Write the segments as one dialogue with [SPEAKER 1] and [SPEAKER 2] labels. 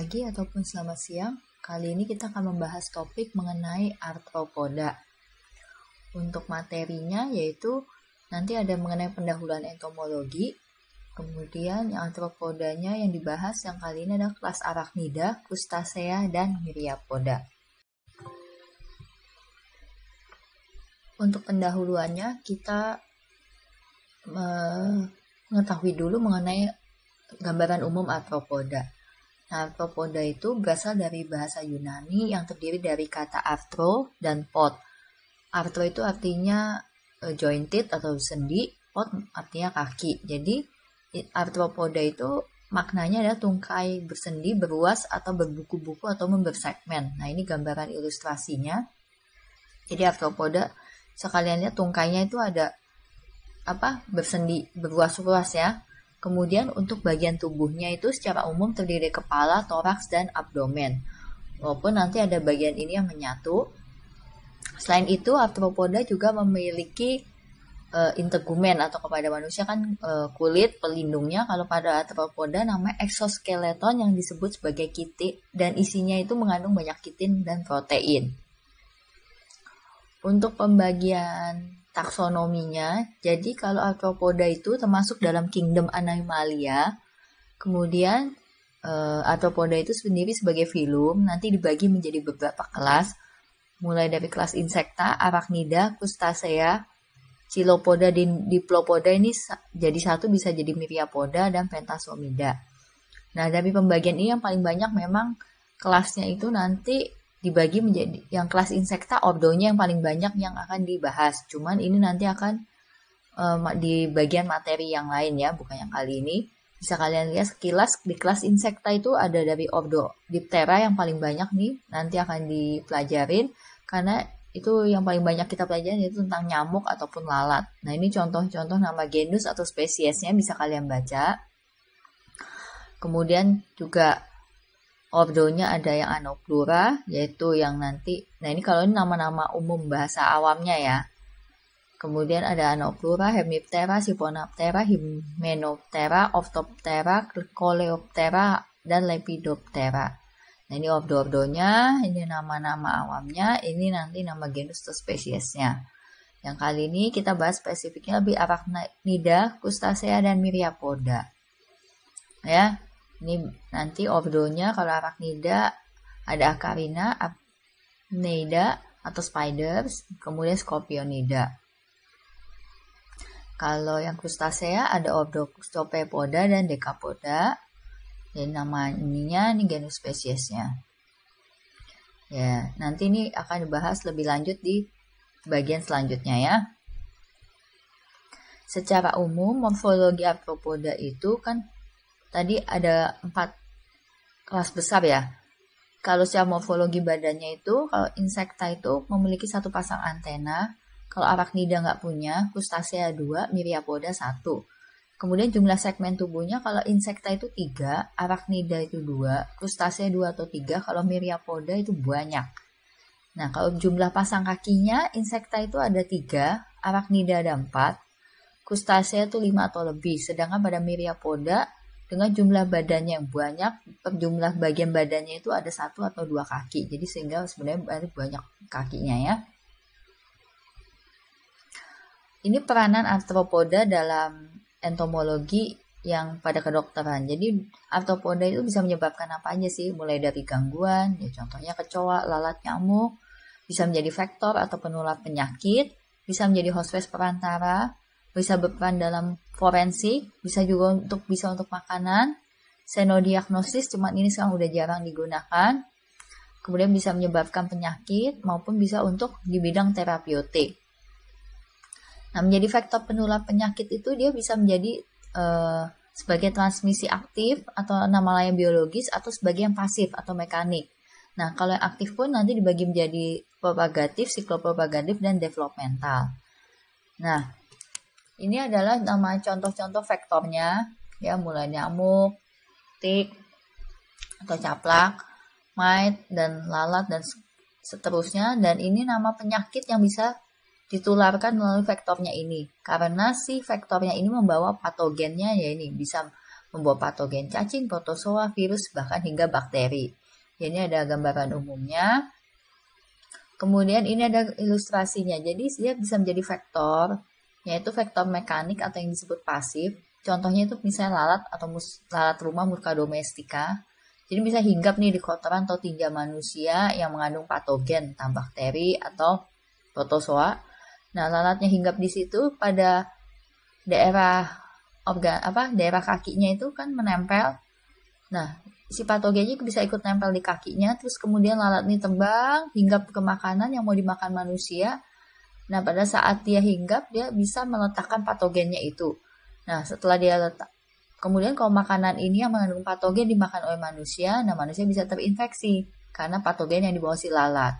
[SPEAKER 1] pagi ataupun selamat siang. Kali ini kita akan membahas topik mengenai arthropoda. Untuk materinya yaitu nanti ada mengenai pendahuluan entomologi, kemudian yang arthropodanya yang dibahas yang kali ini ada kelas arachnida, crustacea, dan myriapoda. Untuk pendahuluannya kita eh, mengetahui dulu mengenai gambaran umum arthropoda. Arthropoda itu berasal dari bahasa Yunani yang terdiri dari kata arthro dan pod. Arthro itu artinya e, jointed atau sendi, pod artinya kaki. Jadi arthropoda itu maknanya adalah tungkai bersendi, beruas atau berbuku-buku atau membersegmen. Nah, ini gambaran ilustrasinya. Jadi arthropoda sekaliannya tungkainya itu ada apa? bersendi, beruas-ruas ya. Kemudian untuk bagian tubuhnya itu secara umum terdiri kepala, toraks, dan abdomen. Walaupun nanti ada bagian ini yang menyatu. Selain itu, arthropoda juga memiliki uh, integumen atau kepada manusia kan uh, kulit pelindungnya kalau pada arthropoda namanya exoskeleton yang disebut sebagai kitin dan isinya itu mengandung banyak kitin dan protein. Untuk pembagian taksonominya. Jadi kalau arthropoda itu termasuk dalam kingdom Animalia. Kemudian uh, eh, arthropoda itu sendiri sebagai filum nanti dibagi menjadi beberapa kelas mulai dari kelas insekta, arachnida, crustacea, cilopoda, diplopoda ini jadi satu bisa jadi myriapoda dan pentasomida. Nah, dari pembagian ini yang paling banyak memang kelasnya itu nanti dibagi menjadi yang kelas insekta obdonya yang paling banyak yang akan dibahas. Cuman ini nanti akan um, di bagian materi yang lain ya, bukan yang kali ini. Bisa kalian lihat sekilas di kelas insekta itu ada dari obdo diptera yang paling banyak nih nanti akan dipelajarin karena itu yang paling banyak kita pelajarin itu tentang nyamuk ataupun lalat. Nah ini contoh-contoh nama genus atau spesiesnya bisa kalian baca. Kemudian juga Ordonya ada yang anoplura, yaitu yang nanti, nah ini kalau ini nama-nama umum bahasa awamnya ya. Kemudian ada anoplura, hemiptera, siponaptera, himenoptera, oftoptera, coleoptera, dan lepidoptera. Nah ini ordo-ordonya, ini nama-nama awamnya, ini nanti nama genus atau spesiesnya. Yang kali ini kita bahas spesifiknya lebih arachnida, kustasea, dan miriapoda. Ya, ini nanti obdonya kalau arachnida ada akarina, apnida atau spiders, kemudian scorpionida. Kalau yang crustacea ada stopepoda dan dekapoda. Jadi nama ininya ini genus spesiesnya. Ya, nanti ini akan dibahas lebih lanjut di bagian selanjutnya ya. Secara umum morfologi arthropoda itu kan tadi ada empat kelas besar ya. Kalau secara morfologi badannya itu, kalau insekta itu memiliki satu pasang antena, kalau arachnida nggak punya, crustacea dua miriapoda satu Kemudian jumlah segmen tubuhnya kalau insekta itu tiga arachnida itu dua crustacea dua atau tiga kalau miriapoda itu banyak. Nah, kalau jumlah pasang kakinya, insekta itu ada tiga arachnida ada empat crustacea itu lima atau lebih, sedangkan pada miriapoda dengan jumlah badannya yang banyak, jumlah bagian badannya itu ada satu atau dua kaki. Jadi sehingga sebenarnya banyak kakinya ya. Ini peranan arthropoda dalam entomologi yang pada kedokteran. Jadi arthropoda itu bisa menyebabkan apa aja sih? Mulai dari gangguan, ya contohnya kecoa, lalat nyamuk, bisa menjadi vektor atau penular penyakit, bisa menjadi host perantara, bisa berperan dalam forensik, bisa juga untuk bisa untuk makanan. Senodiagnosis cuma ini sekarang udah jarang digunakan. Kemudian bisa menyebabkan penyakit maupun bisa untuk di bidang terapeutik. Nah, menjadi faktor penular penyakit itu dia bisa menjadi uh, sebagai transmisi aktif atau nama lain biologis atau sebagai yang pasif atau mekanik. Nah, kalau yang aktif pun nanti dibagi menjadi propagatif, siklopropagatif, dan developmental. Nah, ini adalah nama contoh-contoh vektornya, ya mulai nyamuk, tik, atau caplak, mite, dan lalat, dan seterusnya. Dan ini nama penyakit yang bisa ditularkan melalui vektornya ini. Karena si vektornya ini membawa patogennya, ya ini bisa membawa patogen cacing, protozoa, virus, bahkan hingga bakteri. Ya, Ini ada gambaran umumnya. Kemudian ini ada ilustrasinya. Jadi dia bisa menjadi vektor yaitu vektor mekanik atau yang disebut pasif. Contohnya itu misalnya lalat atau mus, lalat rumah murka domestika. Jadi bisa hinggap nih di kotoran atau tinja manusia yang mengandung patogen, tambak bakteri atau protozoa. Nah, lalatnya hinggap di situ pada daerah organ apa daerah kakinya itu kan menempel. Nah, si patogennya bisa ikut nempel di kakinya, terus kemudian lalat ini tembang hinggap ke makanan yang mau dimakan manusia, Nah, pada saat dia hinggap, dia bisa meletakkan patogennya itu. Nah, setelah dia letak, kemudian kalau makanan ini yang mengandung patogen dimakan oleh manusia, nah manusia bisa terinfeksi karena patogen yang dibawa si lalat.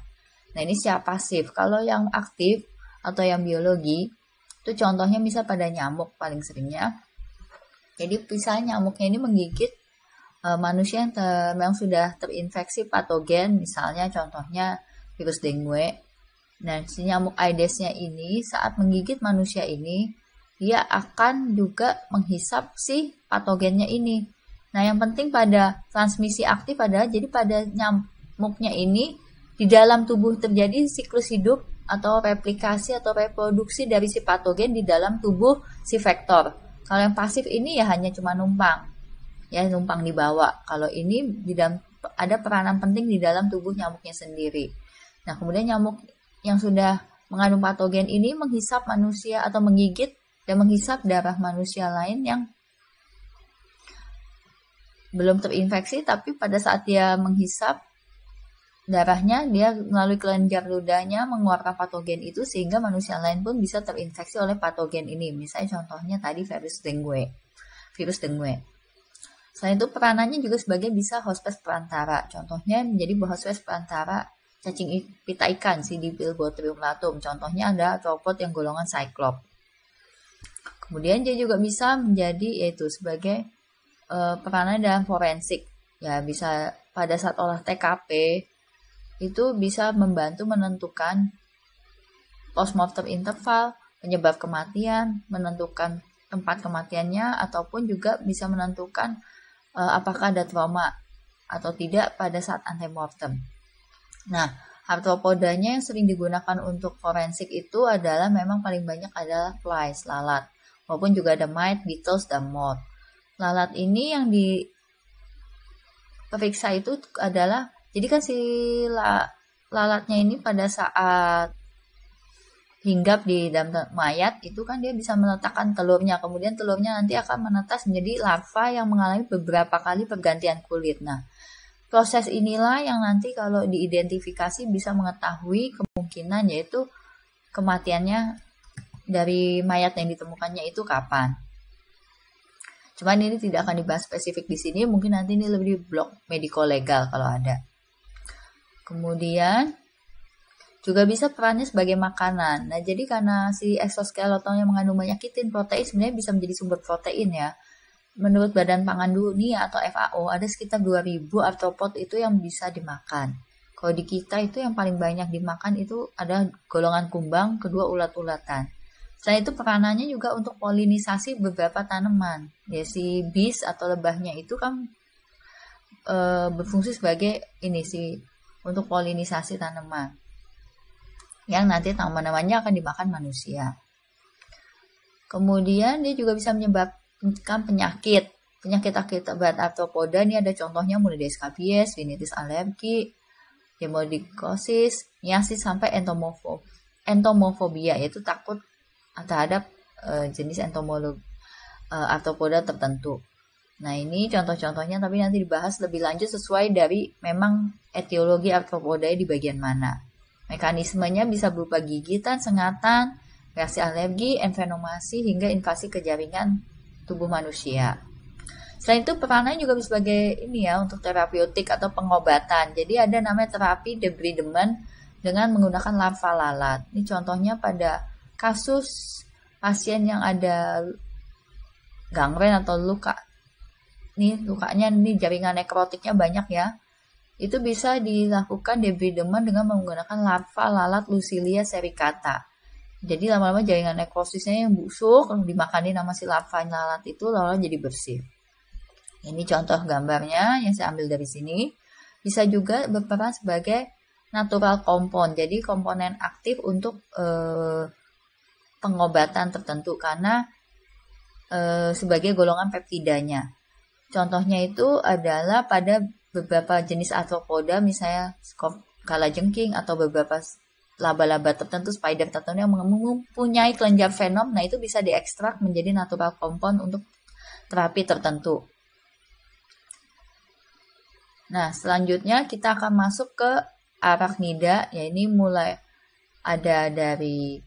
[SPEAKER 1] Nah, ini secara pasif. Kalau yang aktif atau yang biologi, itu contohnya bisa pada nyamuk paling seringnya. Jadi, bisa nyamuknya ini menggigit uh, manusia yang, ter, yang sudah terinfeksi patogen, misalnya contohnya virus dengue, Nah, si nyamuk Aedesnya ini saat menggigit manusia ini, dia akan juga menghisap si patogennya ini. Nah, yang penting pada transmisi aktif adalah jadi pada nyamuknya ini di dalam tubuh terjadi siklus hidup atau replikasi atau reproduksi dari si patogen di dalam tubuh si vektor. Kalau yang pasif ini ya hanya cuma numpang. Ya, numpang dibawa. Kalau ini ada peranan penting di dalam tubuh nyamuknya sendiri. Nah, kemudian nyamuk yang sudah mengandung patogen ini menghisap manusia atau menggigit dan menghisap darah manusia lain yang belum terinfeksi tapi pada saat dia menghisap darahnya dia melalui kelenjar ludahnya mengeluarkan patogen itu sehingga manusia lain pun bisa terinfeksi oleh patogen ini. Misalnya contohnya tadi virus dengue. Virus dengue. Selain itu peranannya juga sebagai bisa hospes perantara. Contohnya menjadi hospes perantara cacing pita ikan sih di Bilbotrium latum. Contohnya ada copot yang golongan cyclop. Kemudian dia juga bisa menjadi yaitu sebagai e, peranan dalam forensik. Ya bisa pada saat olah TKP itu bisa membantu menentukan postmortem interval, penyebab kematian, menentukan tempat kematiannya ataupun juga bisa menentukan e, apakah ada trauma atau tidak pada saat antemortem. Nah, artropodanya yang sering digunakan untuk forensik itu adalah memang paling banyak adalah flies, lalat, maupun juga ada mite, beetles, dan moth. Lalat ini yang di periksa itu adalah jadi kan si la, lalatnya ini pada saat hinggap di dalam mayat itu kan dia bisa meletakkan telurnya kemudian telurnya nanti akan menetas menjadi larva yang mengalami beberapa kali pergantian kulit nah Proses inilah yang nanti kalau diidentifikasi bisa mengetahui kemungkinan yaitu kematiannya dari mayat yang ditemukannya itu kapan. Cuman ini tidak akan dibahas spesifik di sini, mungkin nanti ini lebih di blok medico legal kalau ada. Kemudian juga bisa perannya sebagai makanan. Nah, jadi karena si exoskeleton yang mengandung banyak kitin protein sebenarnya bisa menjadi sumber protein ya menurut Badan Pangan Dunia atau FAO ada sekitar 2000 artropod itu yang bisa dimakan. Kalau di kita itu yang paling banyak dimakan itu ada golongan kumbang, kedua ulat-ulatan. Selain itu peranannya juga untuk polinisasi beberapa tanaman. Ya si bis atau lebahnya itu kan e, berfungsi sebagai ini sih untuk polinisasi tanaman. Yang nanti tanaman-tanamannya akan dimakan manusia. Kemudian dia juga bisa menyebabkan kan penyakit penyakit akibat arthropoda ini ada contohnya mulai dari skabies, rinitis alergi, hemodikosis, miasis sampai entomofob. Entomofobia yaitu takut terhadap uh, jenis entomolog uh, eh, arthropoda tertentu. Nah, ini contoh-contohnya tapi nanti dibahas lebih lanjut sesuai dari memang etiologi arthropoda di bagian mana. Mekanismenya bisa berupa gigitan, sengatan, reaksi alergi, envenomasi hingga invasi ke jaringan tubuh manusia. Selain itu perananya juga sebagai ini ya untuk terapeutik atau pengobatan. Jadi ada namanya terapi debridement dengan menggunakan larva lalat. Ini contohnya pada kasus pasien yang ada gangren atau luka. Nih lukanya ini jaringan nekrotiknya banyak ya. Itu bisa dilakukan debridement dengan menggunakan larva lalat Lucilia sericata jadi lama-lama jaringan nekrosisnya yang busuk dimakanin sama si larva lalat itu lalu jadi bersih ini contoh gambarnya yang saya ambil dari sini bisa juga berperan sebagai natural kompon jadi komponen aktif untuk eh, pengobatan tertentu karena eh, sebagai golongan peptidanya contohnya itu adalah pada beberapa jenis arthropoda misalnya kalajengking atau beberapa laba-laba tertentu, spider tertentu yang mempunyai kelenjar venom, nah itu bisa diekstrak menjadi natural compound untuk terapi tertentu. Nah, selanjutnya kita akan masuk ke arachnida, ya ini mulai ada dari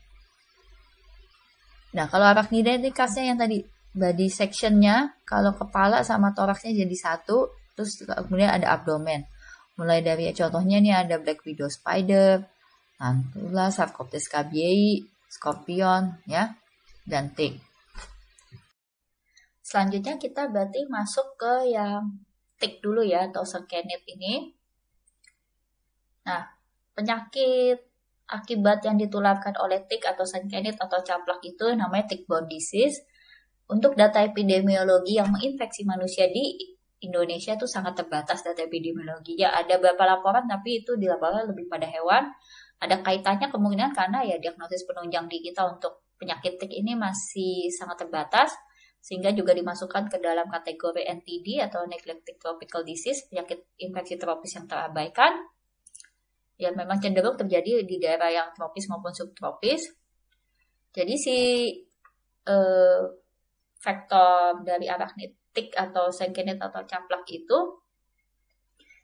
[SPEAKER 1] Nah, kalau arachnida ini khasnya yang tadi body sectionnya, kalau kepala sama toraksnya jadi satu, terus kemudian ada abdomen. Mulai dari contohnya ini ada black widow spider, Tarantula, Sarcoptes scorpion, ya, dan tick. Selanjutnya kita berarti masuk ke yang tick dulu ya atau sengkenit ini. Nah, penyakit akibat yang ditularkan oleh tick atau sengkenit atau caplak itu namanya tick-borne disease. Untuk data epidemiologi yang menginfeksi manusia di Indonesia itu sangat terbatas data epidemiologi. Ya ada beberapa laporan tapi itu dilaporkan lebih pada hewan ada kaitannya kemungkinan karena ya diagnosis penunjang di kita untuk penyakit tik ini masih sangat terbatas sehingga juga dimasukkan ke dalam kategori NTD atau neglected tropical disease, penyakit infeksi tropis yang terabaikan. Ya memang cenderung terjadi di daerah yang tropis maupun subtropis. Jadi si eh, vektor dari arachnid tik atau sengkenit atau caplak itu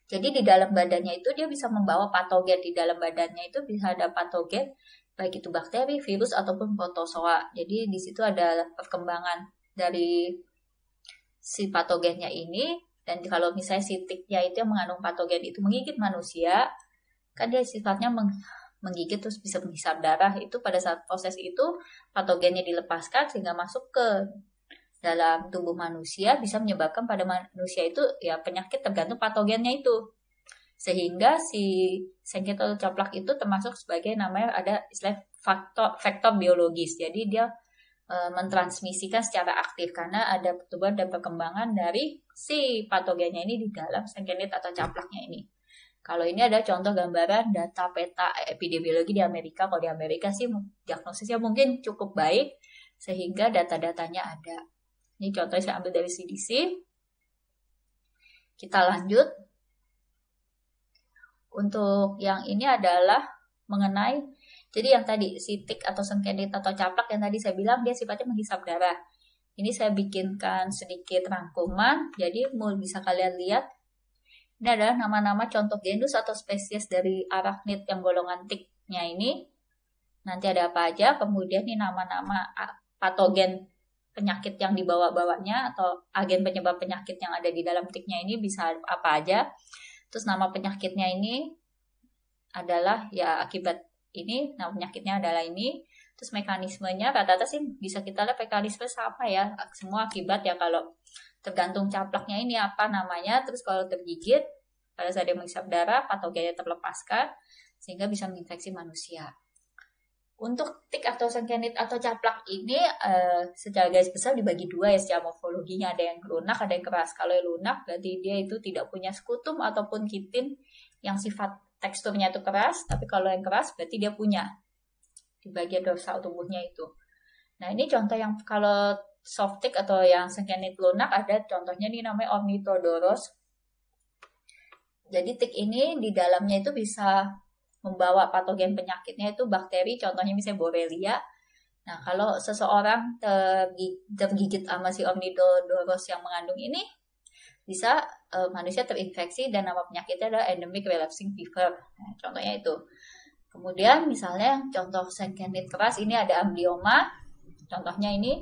[SPEAKER 1] jadi di dalam badannya itu dia bisa membawa patogen di dalam badannya itu bisa ada patogen baik itu bakteri, virus ataupun protozoa. Jadi di situ ada perkembangan dari si patogennya ini dan kalau misalnya si tiknya itu yang mengandung patogen itu menggigit manusia, kan dia sifatnya meng menggigit terus bisa menghisap darah itu pada saat proses itu patogennya dilepaskan sehingga masuk ke dalam tubuh manusia bisa menyebabkan pada manusia itu ya penyakit tergantung patogennya itu. Sehingga si sengket atau coplak itu termasuk sebagai namanya ada istilah faktor faktor biologis. Jadi dia e, mentransmisikan secara aktif karena ada pertumbuhan dan perkembangan dari si patogennya ini di dalam sengketit atau caplaknya ini. Kalau ini ada contoh gambaran data peta epidemiologi di Amerika. Kalau di Amerika sih diagnosisnya mungkin cukup baik sehingga data-datanya ada. Ini contoh saya ambil dari CDC. Kita lanjut. Untuk yang ini adalah mengenai jadi yang tadi sitik atau sengkendit atau caplak yang tadi saya bilang dia sifatnya menghisap darah. Ini saya bikinkan sedikit rangkuman, jadi mau bisa kalian lihat. Ini adalah nama-nama contoh genus atau spesies dari arachnid yang golongan tiknya ini. Nanti ada apa aja, kemudian ini nama-nama patogen penyakit yang dibawa-bawanya atau agen penyebab penyakit yang ada di dalam tiknya ini bisa apa aja. Terus nama penyakitnya ini adalah ya akibat ini, nama penyakitnya adalah ini. Terus mekanismenya rata-rata sih bisa kita lihat mekanisme apa ya, semua akibat ya kalau tergantung caplaknya ini apa namanya, terus kalau tergigit pada saat dia menghisap darah atau gaya terlepaskan sehingga bisa menginfeksi manusia. Untuk tik atau sengkenit atau caplak ini uh, secara garis besar dibagi dua ya secara morfologinya ada yang lunak ada yang keras. Kalau yang lunak berarti dia itu tidak punya skutum ataupun kitin yang sifat teksturnya itu keras, tapi kalau yang keras berarti dia punya di bagian dorsal tubuhnya itu. Nah ini contoh yang kalau soft tick atau yang sengkenit lunak ada contohnya ini namanya Ornithodoros. Jadi tik ini di dalamnya itu bisa membawa patogen penyakitnya itu bakteri contohnya misalnya Borrelia. Nah, kalau seseorang tergigit sama si Omnidodorus yang mengandung ini bisa uh, manusia terinfeksi dan nama penyakitnya adalah endemic relapsing fever. Nah, contohnya itu. Kemudian misalnya contoh sekenit keras ini ada amblioma. Contohnya ini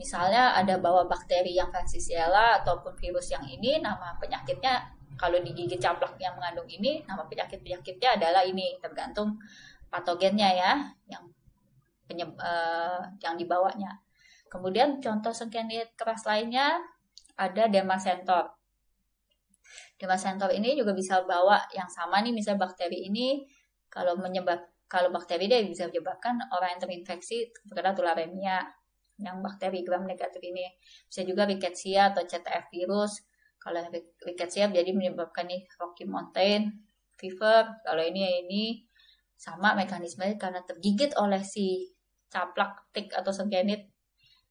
[SPEAKER 1] misalnya ada bawa bakteri yang Francisella ataupun virus yang ini nama penyakitnya kalau digigit caplok yang mengandung ini nama penyakit-penyakitnya adalah ini tergantung patogennya ya yang penyeb, uh, eh, yang dibawanya. Kemudian contoh sengkenit keras lainnya ada demasentor. Demasentor ini juga bisa bawa yang sama nih misalnya bakteri ini kalau menyebab kalau bakteri dia bisa menyebabkan orang yang terinfeksi terkena tularemia yang bakteri gram negatif ini bisa juga rickettsia atau CTF virus kalau yang siap jadi menyebabkan nih Rocky Mountain fever. Kalau ini ya ini sama mekanismenya karena tergigit oleh si caplak tik atau sengenit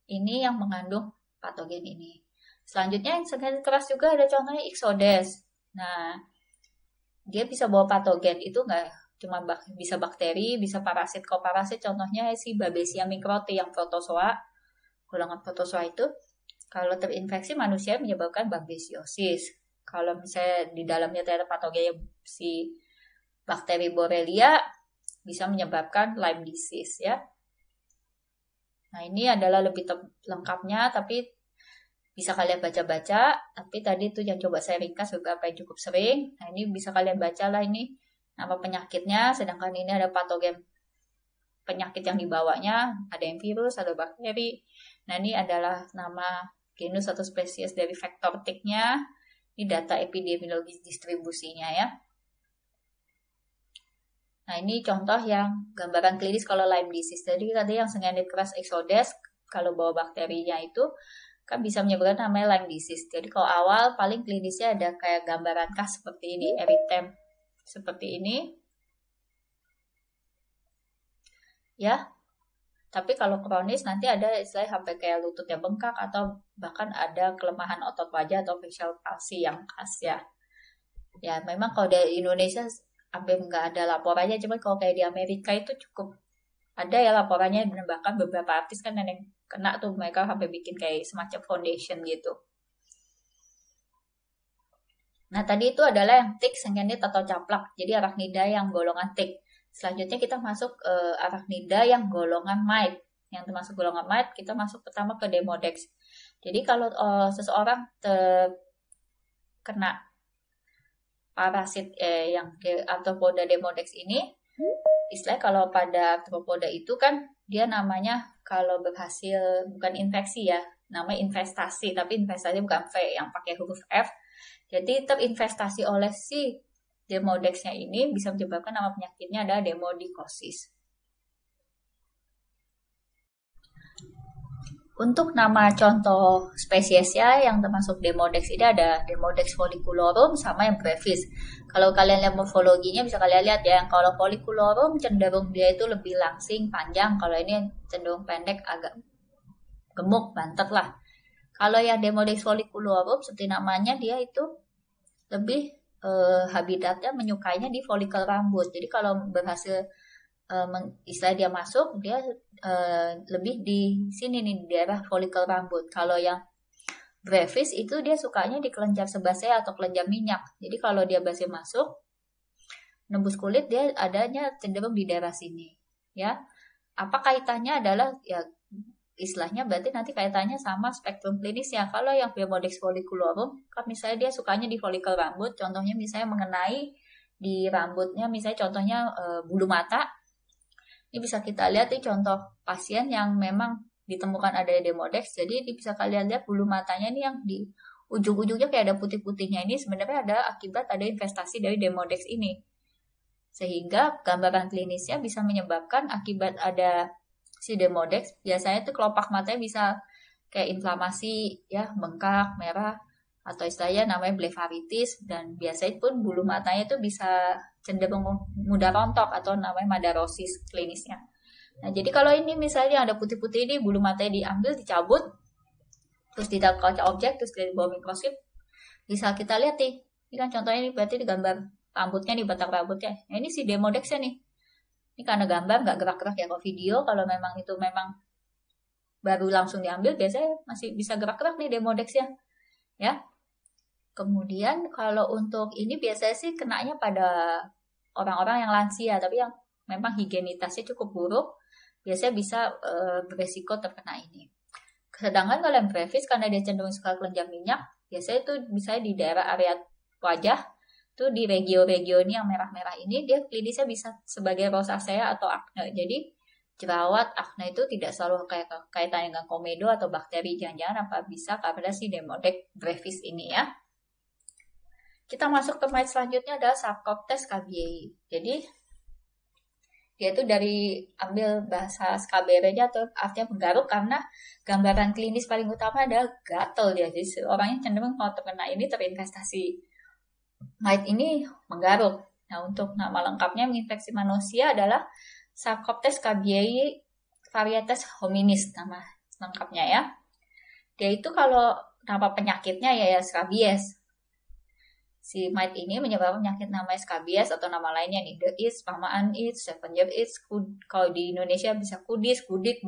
[SPEAKER 1] ini yang mengandung patogen ini. Selanjutnya yang sengenit keras juga ada contohnya Ixodes. Nah, dia bisa bawa patogen itu enggak cuma bak bisa bakteri, bisa parasit. Kalau parasit contohnya si Babesia microti yang protozoa, golongan protozoa itu kalau terinfeksi manusia menyebabkan babesiosis. Kalau misalnya di dalamnya terdapat patogen si bakteri Borrelia bisa menyebabkan Lyme disease ya. Nah, ini adalah lebih lengkapnya tapi bisa kalian baca-baca, tapi tadi itu yang coba saya ringkas beberapa yang cukup sering. Nah, ini bisa kalian baca lah ini nama penyakitnya, sedangkan ini ada patogen penyakit yang dibawanya, ada yang virus, ada bakteri. Nah, ini adalah nama genus atau spesies dari vektor ticknya ini data epidemiologis distribusinya ya nah ini contoh yang gambaran klinis kalau Lyme disease jadi tadi yang senganit keras exodes kalau bawa bakterinya itu kan bisa menyebabkan namanya Lyme disease. Jadi kalau awal paling klinisnya ada kayak gambaran kas seperti ini, eritem seperti ini. Ya, tapi kalau kronis nanti ada istilah sampai kayak lututnya bengkak atau bahkan ada kelemahan otot wajah atau facial palsy yang khas ya. Ya memang kalau di Indonesia hampir nggak ada laporannya, cuman kalau kayak di Amerika itu cukup ada ya laporannya dan bahkan beberapa artis kan yang kena tuh mereka sampai bikin kayak semacam foundation gitu. Nah tadi itu adalah yang tick, sengkenit atau caplak, jadi arachnida yang golongan tick. Selanjutnya kita masuk uh, arachnida yang golongan mite. Yang termasuk golongan mite, kita masuk pertama ke demodex. Jadi kalau uh, seseorang terkena parasit eh, yang arthropoda demodex ini, istilah kalau pada arthropoda itu kan dia namanya kalau berhasil bukan infeksi ya, nama investasi, tapi investasi bukan V yang pakai huruf F. Jadi terinvestasi oleh si demodexnya ini bisa menyebabkan nama penyakitnya adalah demodikosis. Untuk nama contoh spesiesnya yang termasuk Demodex ini ada Demodex folliculorum sama yang brevis. Kalau kalian lihat morfologinya bisa kalian lihat ya, kalau folliculorum cenderung dia itu lebih langsing, panjang. Kalau ini cenderung pendek, agak gemuk, bantet lah. Kalau yang Demodex folliculorum seperti namanya dia itu lebih uh, habitatnya menyukainya di folikel rambut. Jadi kalau berhasil uh, istilah dia masuk, dia uh, lebih di sini nih di daerah folikel rambut. Kalau yang brevis itu dia sukanya di kelenjar sebasea atau kelenjar minyak. Jadi kalau dia basi masuk, nembus kulit dia adanya cenderung di daerah sini, ya. Apa kaitannya adalah ya istilahnya berarti nanti kaitannya sama spektrum klinis ya. Kalau yang biomodex folliculorum, kan misalnya dia sukanya di folikel rambut, contohnya misalnya mengenai di rambutnya, misalnya contohnya e, bulu mata. Ini bisa kita lihat di contoh pasien yang memang ditemukan ada demodex. Jadi ini bisa kalian lihat bulu matanya ini yang di ujung-ujungnya kayak ada putih-putihnya ini sebenarnya ada akibat ada investasi dari demodex ini. Sehingga gambaran klinisnya bisa menyebabkan akibat ada si demodex biasanya itu kelopak matanya bisa kayak inflamasi ya bengkak merah atau istilahnya namanya blefaritis dan biasanya pun bulu matanya itu bisa cenderung mudah rontok atau namanya madarosis klinisnya. Nah, jadi kalau ini misalnya ada putih-putih ini bulu matanya diambil, dicabut, terus tidak kaca objek, terus dari bawah mikroskop, bisa kita lihat nih. Ini kan contohnya ini berarti di gambar rambutnya di batang rambutnya. Nah, ini si demodexnya nih ini karena gambar nggak gerak-gerak ya kalau video kalau memang itu memang baru langsung diambil biasanya masih bisa gerak-gerak nih demodeksnya ya kemudian kalau untuk ini biasanya sih kenanya pada orang-orang yang lansia tapi yang memang higienitasnya cukup buruk biasanya bisa e, beresiko terkena ini sedangkan kalau yang brevis karena dia cenderung suka kelenjar minyak biasanya itu bisa di daerah area wajah itu di regio-regio ini yang merah-merah ini dia klinisnya bisa sebagai rosacea atau akne. Jadi jerawat akne itu tidak selalu kayak kaitan dengan komedo atau bakteri jangan-jangan apa bisa karena si demodek brevis ini ya. Kita masuk ke match selanjutnya adalah Sarcoptes kbi. Jadi dia itu dari ambil bahasa skabere-nya atau artinya menggaruk karena gambaran klinis paling utama adalah gatel dia Jadi orangnya cenderung kalau terkena ini terinvestasi Mite ini menggaruk. Nah, untuk nama lengkapnya menginfeksi manusia adalah Sarcoptes cabiei varietes hominis nama lengkapnya ya. Dia itu kalau nama penyakitnya ya, ya scabies. Si mite ini menyebabkan penyakit nama scabies atau nama lainnya nih, the is, pamaan is, seven year is, kalau di Indonesia bisa kudis, kudik,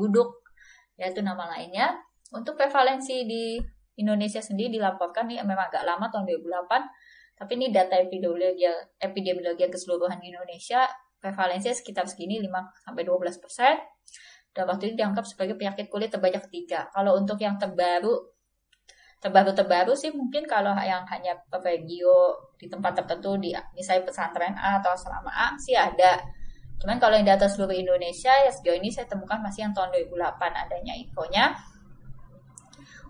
[SPEAKER 1] Ya itu nama lainnya. Untuk prevalensi di Indonesia sendiri dilaporkan nih memang agak lama tahun 2008 tapi ini data epidemiologi epidemiologi keseluruhan di Indonesia prevalensinya sekitar segini 5 sampai 12 persen. Dan waktu itu dianggap sebagai penyakit kulit terbanyak ketiga. Kalau untuk yang terbaru terbaru-terbaru sih mungkin kalau yang hanya pepegio di tempat tertentu di misalnya pesantren A atau asrama A sih ada. Cuman kalau yang data seluruh Indonesia ya sejauh ini saya temukan masih yang tahun 2008 adanya infonya.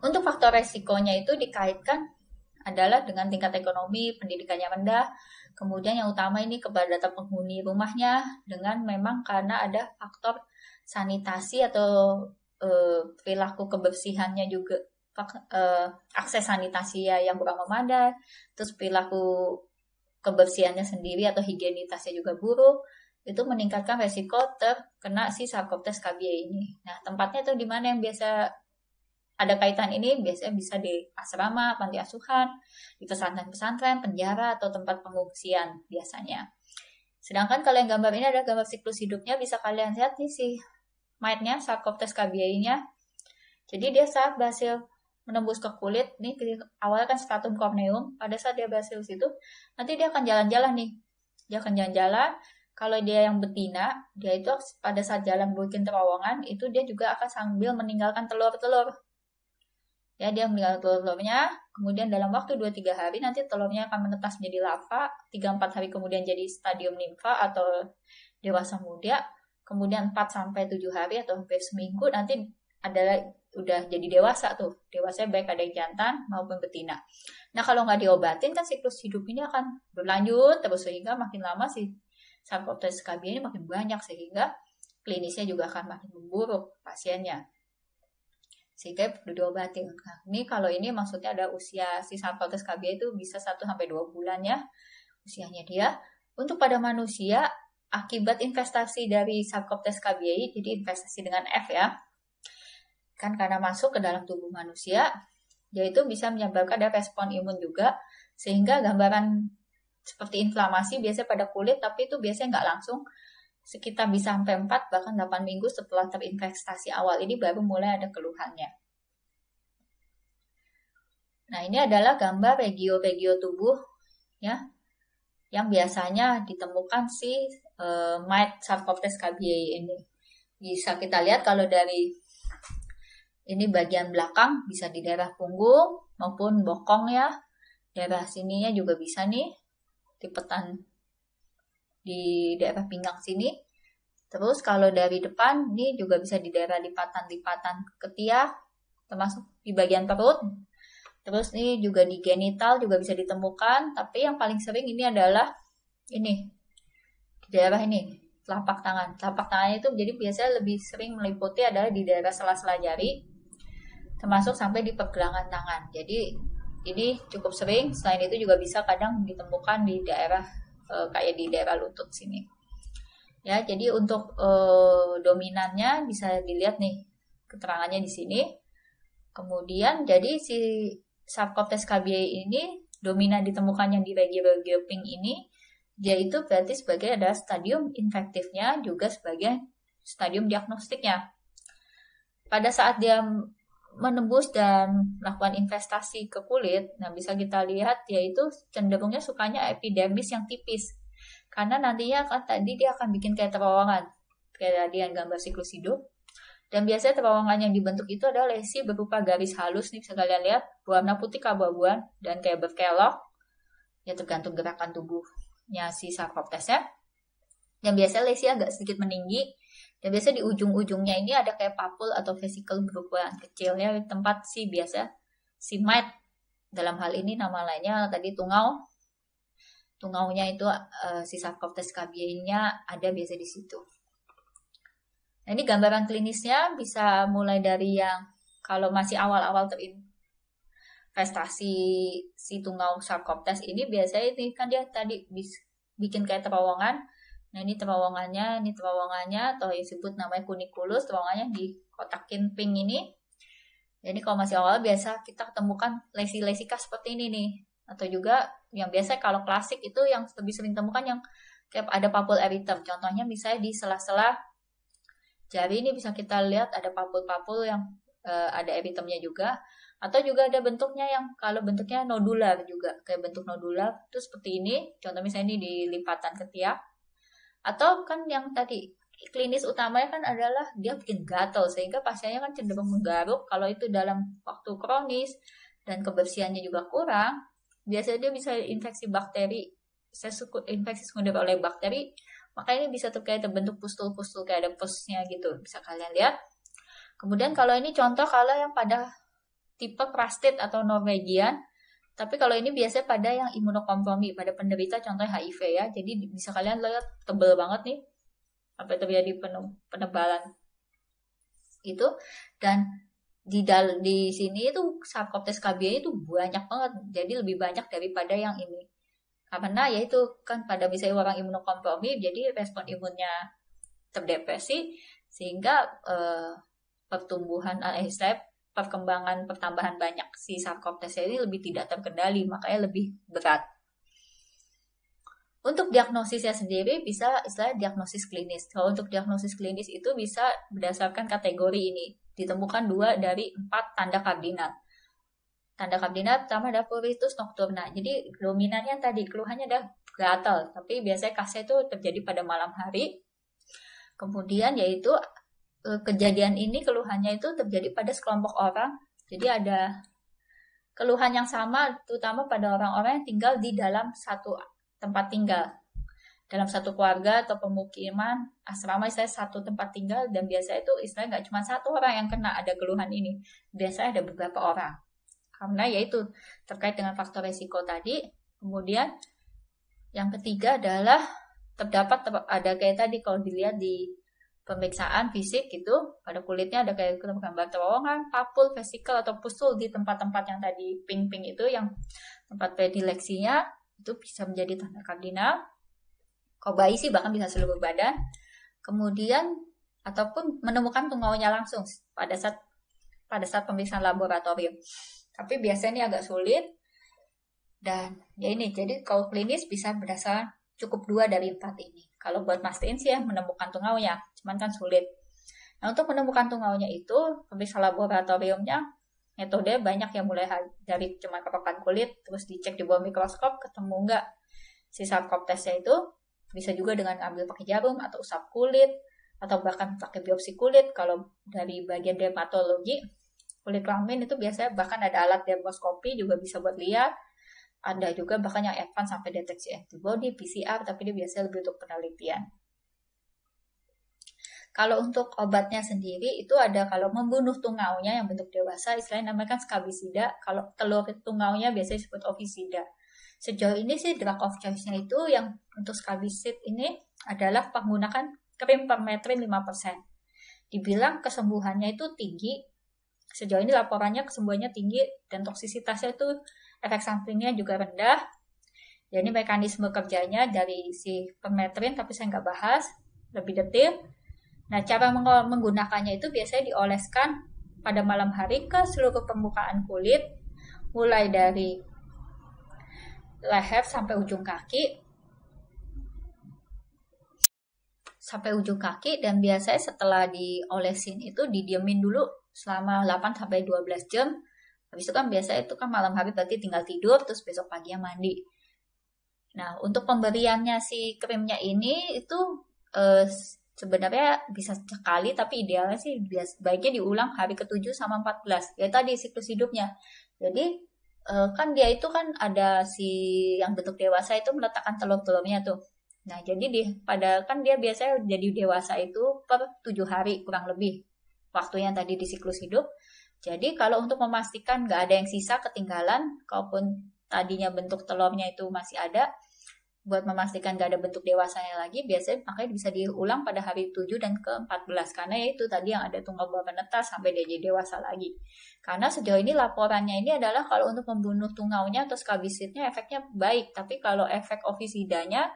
[SPEAKER 1] Untuk faktor resikonya itu dikaitkan adalah dengan tingkat ekonomi pendidikannya rendah. Kemudian yang utama ini kepadatan penghuni rumahnya dengan memang karena ada faktor sanitasi atau e, perilaku kebersihannya juga e, akses sanitasi ya yang kurang memadai, terus perilaku kebersihannya sendiri atau higienitasnya juga buruk itu meningkatkan resiko terkena si sarcoptes KBA ini. Nah, tempatnya itu di mana yang biasa ada kaitan ini biasanya bisa di asrama, panti asuhan, di pesantren-pesantren, penjara, atau tempat pengungsian biasanya. Sedangkan kalau yang gambar ini ada gambar siklus hidupnya, bisa kalian lihat nih si mayatnya, sarcoptes cabiainya. nya Jadi dia saat berhasil menembus ke kulit, nih awalnya kan stratum corneum, pada saat dia berhasil situ, nanti dia akan jalan-jalan nih. Dia akan jalan-jalan, kalau dia yang betina, dia itu pada saat jalan bikin terowongan, itu dia juga akan sambil meninggalkan telur-telur ya dia meninggalkan telur-telurnya kemudian dalam waktu 2-3 hari nanti telurnya akan menetas menjadi larva, 3-4 hari kemudian jadi stadium nimfa atau dewasa muda kemudian 4-7 hari atau hampir seminggu nanti adalah udah jadi dewasa tuh dewasa baik ada yang jantan maupun betina nah kalau nggak diobatin kan siklus hidup ini akan berlanjut terus sehingga makin lama sih Sarcoptes KB ini makin banyak sehingga klinisnya juga akan makin memburuk pasiennya sehingga ya perlu diobatin. Nah, ini kalau ini maksudnya ada usia si tes KB itu bisa 1 sampai 2 bulan ya usianya dia. Untuk pada manusia akibat investasi dari Sarcoptes KBI, jadi investasi dengan F ya, kan karena masuk ke dalam tubuh manusia, yaitu bisa menyebabkan ada respon imun juga, sehingga gambaran seperti inflamasi biasa pada kulit, tapi itu biasanya nggak langsung sekitar bisa sampai 4 bahkan 8 minggu setelah terinfeksi awal ini baru mulai ada keluhannya. Nah, ini adalah gambar regio-regio tubuh ya yang biasanya ditemukan si uh, eh, mite Sarcoptes cabiei ini. Bisa kita lihat kalau dari ini bagian belakang bisa di daerah punggung maupun bokong ya. Daerah sininya juga bisa nih tipetan di daerah pinggang sini. Terus kalau dari depan ini juga bisa di daerah lipatan-lipatan ketiak, termasuk di bagian perut. Terus ini juga di genital juga bisa ditemukan, tapi yang paling sering ini adalah ini di daerah ini telapak tangan. Telapak tangan itu jadi biasanya lebih sering meliputi adalah di daerah sela-sela jari, termasuk sampai di pergelangan tangan. Jadi ini cukup sering. Selain itu juga bisa kadang ditemukan di daerah uh, kayak di daerah lutut sini ya jadi untuk uh, dominannya bisa dilihat nih keterangannya di sini kemudian jadi si Sarcoptes KBI ini dominan ditemukannya di regio-regio pink ini yaitu berarti sebagai ada stadium infektifnya juga sebagai stadium diagnostiknya pada saat dia menembus dan melakukan investasi ke kulit, nah bisa kita lihat yaitu cenderungnya sukanya epidermis yang tipis. Karena nantinya kan tadi dia akan bikin kayak terowongan, kayak tadi yang gambar siklus hidup. Dan biasanya terowongan yang dibentuk itu adalah lesi berupa garis halus nih bisa kalian lihat, warna putih buah dan kayak berkelok. Ya tergantung gerakan tubuhnya si sarkoptesnya. Yang biasanya lesi agak sedikit meninggi dan ya, biasa di ujung-ujungnya ini ada kayak papul atau vesikel berukuran kecil ya tempat si biasa si mat dalam hal ini nama lainnya tadi tungau tungaunya itu uh, eh, sisa koptes kabinnya ada biasa di situ. Nah ini gambaran klinisnya bisa mulai dari yang kalau masih awal-awal terinvestasi si tungau sarcoptes ini biasanya ini kan dia tadi bis, bikin kayak terowongan Nah ini terowongannya, ini terowongannya atau yang disebut namanya kunikulus, terowongannya di kotakin pink ini. Jadi kalau masih awal biasa kita temukan lesi-lesi seperti ini nih. Atau juga yang biasa kalau klasik itu yang lebih sering temukan yang kayak ada papul eritem. Contohnya misalnya di sela-sela jari ini bisa kita lihat ada papul-papul yang uh, ada eritemnya juga. Atau juga ada bentuknya yang kalau bentuknya nodular juga. Kayak bentuk nodular itu seperti ini. Contoh misalnya ini di lipatan ketiak atau kan yang tadi klinis utamanya kan adalah dia bikin gatal sehingga pasiennya kan cenderung menggaruk kalau itu dalam waktu kronis dan kebersihannya juga kurang biasanya dia bisa infeksi bakteri infeksi sekunder oleh bakteri maka ini bisa terkait terbentuk pustul-pustul kayak ada pusnya gitu bisa kalian lihat kemudian kalau ini contoh kalau yang pada tipe crusted atau Norwegian tapi kalau ini biasanya pada yang imunokompromi, pada penderita contohnya HIV ya. Jadi bisa kalian lihat tebel banget nih sampai terjadi penebalan itu dan di di sini itu tes KB itu banyak banget jadi lebih banyak daripada yang ini karena ya itu kan pada misalnya orang imunokompromi jadi respon imunnya terdepresi sehingga eh, pertumbuhan eh, eh perkembangan pertambahan banyak si sarcoptesnya ini lebih tidak terkendali, makanya lebih berat. Untuk diagnosisnya sendiri bisa istilah diagnosis klinis. Kalau untuk diagnosis klinis itu bisa berdasarkan kategori ini. Ditemukan dua dari empat tanda kardinal. Tanda kardinal pertama ada pruritus nocturna. Jadi dominannya tadi keluhannya ada gatal, tapi biasanya kasnya itu terjadi pada malam hari. Kemudian yaitu Eh, kejadian ini keluhannya itu terjadi pada sekelompok orang. Jadi ada keluhan yang sama terutama pada orang-orang yang tinggal di dalam satu tempat tinggal. Dalam satu keluarga atau pemukiman, asrama saya satu tempat tinggal dan biasanya itu istilahnya nggak cuma satu orang yang kena ada keluhan ini. Biasanya ada beberapa orang. Karena yaitu terkait dengan faktor resiko tadi. Kemudian yang ketiga adalah terdapat ada kayak tadi kalau dilihat di pemeriksaan fisik gitu pada kulitnya ada kayak gitu, gambar terowongan, papul, vesikel atau pusul di tempat-tempat yang tadi pink-pink itu yang tempat predileksinya itu bisa menjadi tanda kardinal. Kobai sih bahkan bisa seluruh badan. Kemudian ataupun menemukan tungaunya langsung pada saat pada saat pemeriksaan laboratorium. Tapi biasanya ini agak sulit dan ya ini jadi kalau klinis bisa berdasarkan cukup dua dari empat ini. Kalau buat mastiin sih ya menemukan tungau tungaunya, cuman kan sulit. Nah untuk menemukan tungaunya itu pemeriksa laboratoriumnya metode banyak yang mulai dari cuma kerokan kulit terus dicek di bawah mikroskop ketemu nggak si sarkop testnya itu bisa juga dengan ambil pakai jarum atau usap kulit atau bahkan pakai biopsi kulit kalau dari bagian dermatologi kulit kelamin itu biasanya bahkan ada alat dermoskopi juga bisa buat lihat ada juga bahkan yang advance sampai deteksi antibody PCR tapi dia biasanya lebih untuk penelitian kalau untuk obatnya sendiri itu ada kalau membunuh tungaunya yang bentuk dewasa istilahnya namanya kan skabisida. Kalau telur tungaunya biasanya disebut ovisida. Sejauh ini sih drug of choice-nya itu yang untuk skabisid ini adalah penggunaan krim permetrin 5%. Dibilang kesembuhannya itu tinggi. Sejauh ini laporannya kesembuhannya tinggi dan toksisitasnya itu efek sampingnya juga rendah. Jadi ya, mekanisme kerjanya dari si permetrin tapi saya nggak bahas lebih detail. Nah cara menggunakannya itu biasanya dioleskan pada malam hari ke seluruh permukaan kulit mulai dari leher sampai ujung kaki sampai ujung kaki dan biasanya setelah diolesin itu didiemin dulu selama 8 12 jam Habis itu kan biasanya itu kan malam hari berarti tinggal tidur terus besok paginya mandi. Nah, untuk pemberiannya si krimnya ini itu eh, sebenarnya bisa sekali tapi idealnya sih bias, baiknya diulang hari ke-7 sama 14. Ya tadi siklus hidupnya. Jadi eh, kan dia itu kan ada si yang bentuk dewasa itu meletakkan telur-telurnya tuh. Nah, jadi di pada kan dia biasanya jadi dewasa itu per 7 hari kurang lebih. Waktunya tadi di siklus hidup. Jadi kalau untuk memastikan nggak ada yang sisa ketinggalan, kalaupun tadinya bentuk telurnya itu masih ada, buat memastikan nggak ada bentuk dewasanya lagi, biasanya pakai bisa diulang pada hari 7 dan ke-14. Karena ya itu tadi yang ada tunggal buah menetas sampai dia jadi dewasa lagi. Karena sejauh ini laporannya ini adalah kalau untuk membunuh tungaunya atau skabisitnya efeknya baik. Tapi kalau efek ofisidanya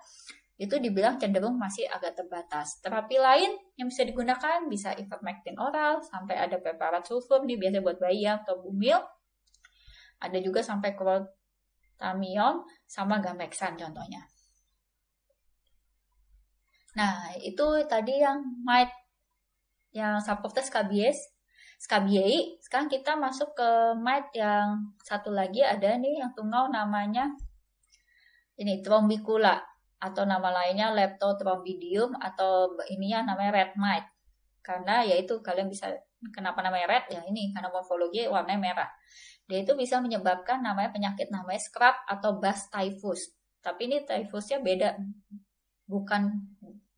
[SPEAKER 1] itu dibilang cenderung masih agak terbatas. Terapi lain yang bisa digunakan bisa ivermectin oral, sampai ada preparat sulfur, ini biasanya buat bayi ya, atau bumil. Ada juga sampai krotamion sama gamexan contohnya. Nah, itu tadi yang might yang support skabies, skabiei. Sekarang kita masuk ke might yang satu lagi ada nih yang tungau namanya ini trombicula atau nama lainnya leptotrobidium atau ini ya namanya red mite. Karena yaitu kalian bisa kenapa namanya red ya ini karena morfologi warnanya merah. Dia itu bisa menyebabkan namanya penyakit namanya scrub atau bas typhus. Tapi ini typhusnya beda. Bukan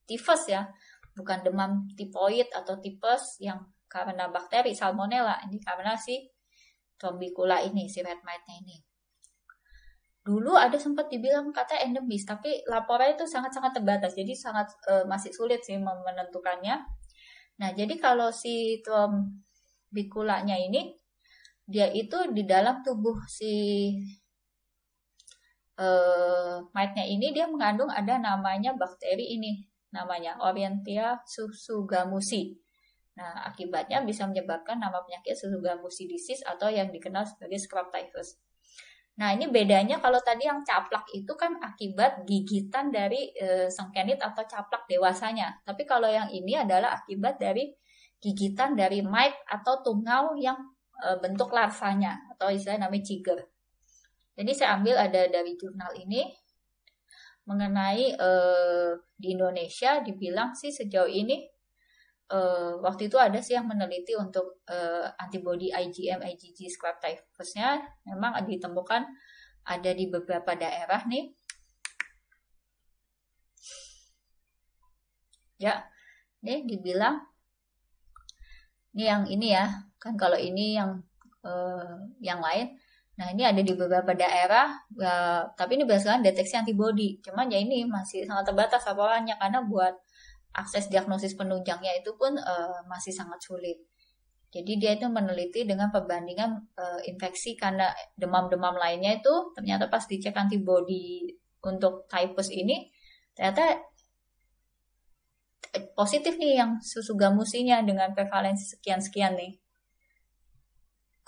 [SPEAKER 1] tifus ya, bukan demam tipoid atau tipes yang karena bakteri salmonella, ini karena si trombicula ini, si red mite ini dulu ada sempat dibilang kata endemis tapi laporannya itu sangat-sangat terbatas jadi sangat uh, masih sulit sih menentukannya nah jadi kalau si tuam bikulanya ini dia itu di dalam tubuh si uh, eh, mite ini dia mengandung ada namanya bakteri ini namanya Orientia susugamusi nah akibatnya bisa menyebabkan nama penyakit susugamusi disease atau yang dikenal sebagai scrub typhus Nah, ini bedanya kalau tadi yang caplak itu kan akibat gigitan dari e, sengkenit atau caplak dewasanya. Tapi kalau yang ini adalah akibat dari gigitan dari mite atau tungau yang e, bentuk larvanya atau istilah namanya ciger. Jadi saya ambil ada dari jurnal ini mengenai e, di Indonesia dibilang sih sejauh ini uh, waktu itu ada sih yang meneliti untuk uh, antibody IgM IgG scrap typhusnya memang ditemukan ada di beberapa daerah nih ya nih dibilang ini yang ini ya kan kalau ini yang uh, yang lain nah ini ada di beberapa daerah uh, tapi ini berdasarkan deteksi antibody. cuman ya ini masih sangat terbatas apalanya karena buat akses diagnosis penunjangnya itu pun uh, masih sangat sulit. Jadi dia itu meneliti dengan perbandingan uh, eh, infeksi karena demam-demam lainnya itu ternyata pas dicek antibody untuk typhus ini ternyata eh, positif nih yang susu gamusinya dengan prevalensi sekian-sekian nih.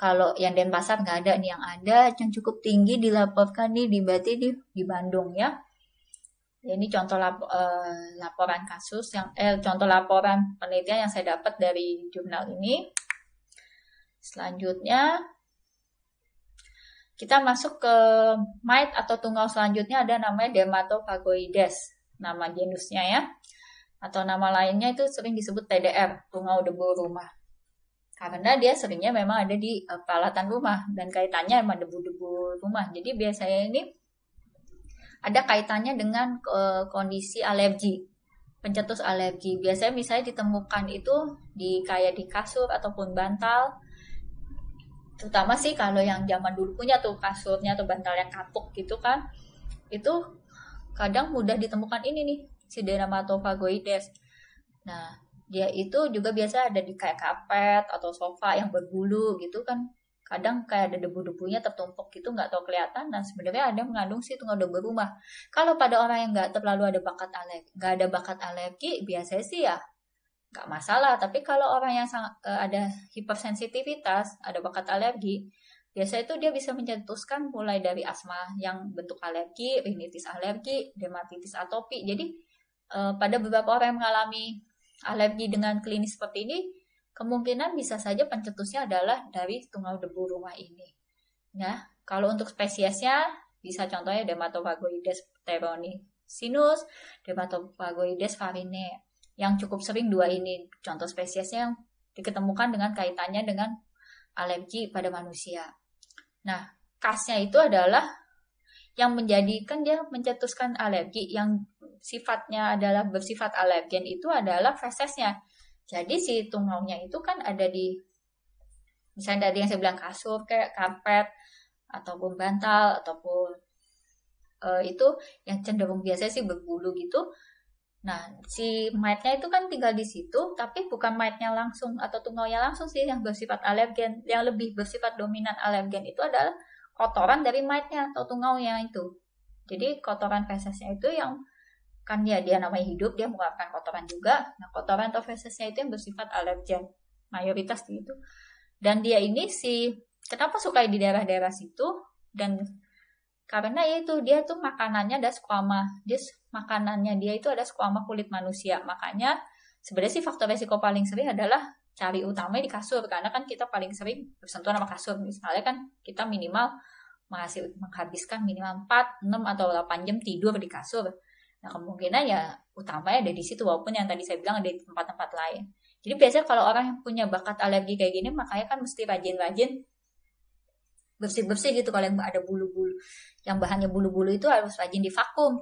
[SPEAKER 1] Kalau yang Denpasar nggak ada nih yang ada yang cukup tinggi dilaporkan nih di Bati di, di Bandung ya Ya, ini contoh eh, laporan kasus yang eh contoh laporan penelitian yang saya dapat dari jurnal ini. Selanjutnya kita masuk ke mite atau tunggal selanjutnya ada namanya dermatophagoides, nama genusnya ya. Atau nama lainnya itu sering disebut TDR, tungau debu rumah karena dia seringnya memang ada di eh, peralatan rumah dan kaitannya emang debu-debu rumah. Jadi biasanya ini ada kaitannya dengan uh, kondisi alergi pencetus alergi biasanya misalnya ditemukan itu di kayak di kasur ataupun bantal terutama sih kalau yang zaman dulu punya tuh kasurnya atau bantal yang kapuk gitu kan itu kadang mudah ditemukan ini nih si dermatophagoides nah dia itu juga biasa ada di kayak kapet atau sofa yang berbulu gitu kan kadang kayak ada debu-debunya tertumpuk gitu nggak tahu kelihatan nah sebenarnya ada mengandung sih nggak debu rumah kalau pada orang yang nggak terlalu ada bakat alergi nggak ada bakat alergi biasanya sih ya nggak masalah tapi kalau orang yang sangat, eh, ada hipersensitivitas ada bakat alergi biasanya itu dia bisa mencetuskan mulai dari asma yang bentuk alergi rinitis alergi dermatitis atopi jadi eh, pada beberapa orang yang mengalami alergi dengan klinis seperti ini Kemungkinan bisa saja pencetusnya adalah dari tungau debu rumah ini. Nah, kalau untuk spesiesnya bisa contohnya Dermatophagoides pteroni sinus, Dermatophagoides farinae. Yang cukup sering dua ini contoh spesiesnya yang diketemukan dengan kaitannya dengan alergi pada manusia. Nah, khasnya itu adalah yang menjadikan dia mencetuskan alergi yang sifatnya adalah bersifat alergen itu adalah fesesnya jadi si tungaunya itu kan ada di misalnya tadi yang saya bilang kasur kayak karpet ataupun bantal ataupun uh, itu yang cenderung biasa sih berbulu gitu. Nah, si mayatnya itu kan tinggal di situ, tapi bukan mayatnya langsung atau tungaunya langsung sih yang bersifat alergen. Yang lebih bersifat dominan alergen itu adalah kotoran dari mayatnya atau atau tungaunya itu. Jadi kotoran fesesnya itu yang kan ya dia namanya hidup dia mengeluarkan kotoran juga nah kotoran atau fesesnya itu yang bersifat alergen mayoritas gitu dan dia ini si kenapa suka di daerah-daerah situ dan karena itu dia tuh makanannya ada skuama dia makanannya dia itu ada skuama kulit manusia makanya sebenarnya sih faktor resiko paling sering adalah cari utama di kasur karena kan kita paling sering bersentuhan sama kasur misalnya kan kita minimal masih menghabiskan minimal 4, 6 atau 8 jam tidur di kasur Nah kemungkinan ya utamanya ada di situ walaupun yang tadi saya bilang ada di tempat-tempat lain. Jadi biasanya kalau orang yang punya bakat alergi kayak gini makanya kan mesti rajin-rajin bersih-bersih gitu kalau yang ada bulu-bulu. Yang bahannya bulu-bulu itu harus rajin divakum.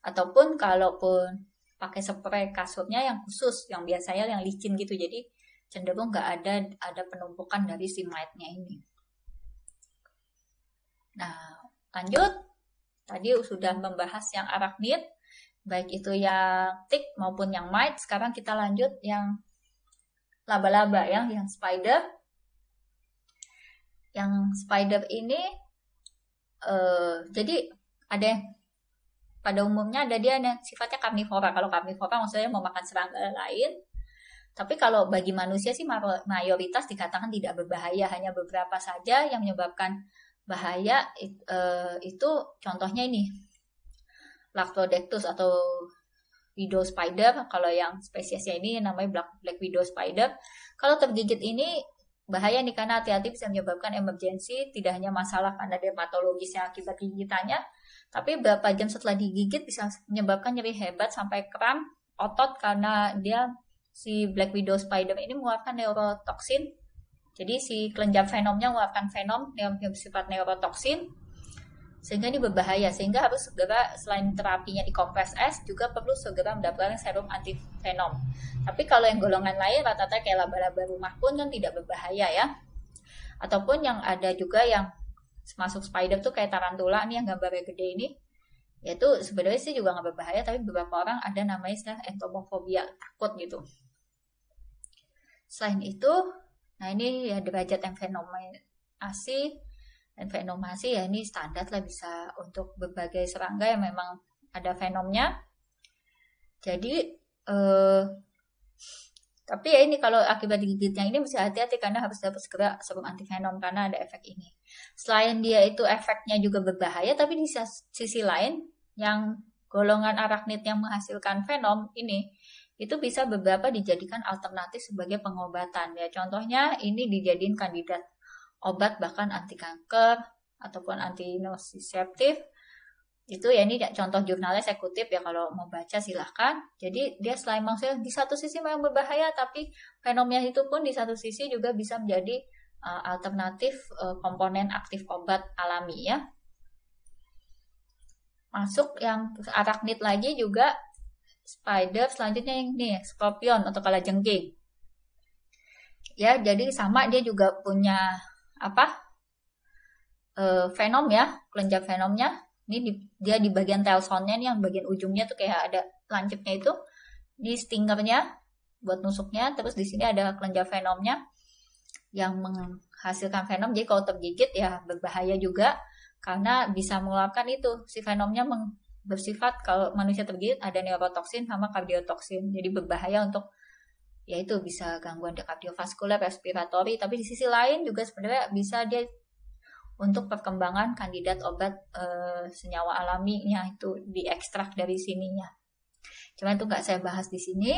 [SPEAKER 1] Ataupun kalaupun pakai spray kasurnya yang khusus yang biasanya yang licin gitu. Jadi cenderung nggak ada ada penumpukan dari si mite ini. Nah, lanjut Tadi sudah membahas yang arachnid, baik itu yang tick maupun yang mite. Sekarang kita lanjut yang laba-laba ya, yang spider. Yang spider ini, uh, jadi ada pada umumnya ada dia yang sifatnya karnivora. Kalau karnivora maksudnya memakan serangga lain. Tapi kalau bagi manusia sih mayoritas dikatakan tidak berbahaya, hanya beberapa saja yang menyebabkan bahaya it, uh, itu contohnya ini Lactodectus atau widow spider kalau yang spesiesnya ini namanya black, black widow spider kalau tergigit ini bahaya nih karena hati-hati bisa menyebabkan emergensi tidak hanya masalah karena dermatologisnya akibat gigitannya tapi berapa jam setelah digigit bisa menyebabkan nyeri hebat sampai kram otot karena dia si black widow spider ini mengeluarkan neurotoksin jadi si kelenjar venomnya mengeluarkan venom yang bersifat neurotoksin sehingga ini berbahaya sehingga harus segera selain terapinya di kompres es juga perlu segera mendapatkan serum anti venom. Tapi kalau yang golongan lain rata-rata kayak laba-laba rumah pun kan tidak berbahaya ya. Ataupun yang ada juga yang masuk spider tuh kayak tarantula nih yang gambarnya gede ini yaitu sebenarnya sih juga nggak berbahaya tapi beberapa orang ada namanya entomofobia takut gitu. Selain itu Nah ini ya derajat dan envenomasi ya ini standar lah bisa untuk berbagai serangga yang memang ada fenomnya. Jadi eh, tapi ya ini kalau akibat digigitnya ini mesti hati-hati karena harus dapat segera sebelum anti fenom karena ada efek ini. Selain dia itu efeknya juga berbahaya, tapi di sisi lain yang golongan arachnid yang menghasilkan venom ini itu bisa beberapa dijadikan alternatif sebagai pengobatan ya. Contohnya ini dijadikan kandidat obat bahkan anti kanker ataupun anti nosiseptif. Itu ya ini contoh jurnalnya saya kutip ya kalau mau baca silahkan. Jadi dia selain maksudnya di satu sisi memang berbahaya tapi fenomena itu pun di satu sisi juga bisa menjadi uh, alternatif uh, komponen aktif obat alami ya. Masuk yang araknit lagi juga spider, selanjutnya yang ini scorpion atau kalajengking. Ya, jadi sama dia juga punya apa? E, venom ya, kelenjar venomnya. Ini di, dia di bagian telsonnya nih yang bagian ujungnya tuh kayak ada lancipnya itu. Di stingernya buat nusuknya, terus di sini ada kelenjar venomnya yang menghasilkan venom. Jadi kalau tergigit ya berbahaya juga karena bisa mengeluarkan itu si venomnya meng bersifat kalau manusia tergigit ada neurotoksin sama kardiotoksin. Jadi berbahaya untuk yaitu bisa gangguan di kardiovaskular, respiratory, tapi di sisi lain juga sebenarnya bisa dia untuk perkembangan kandidat obat e, senyawa alaminya itu diekstrak dari sininya. Cuman itu nggak saya bahas di sini.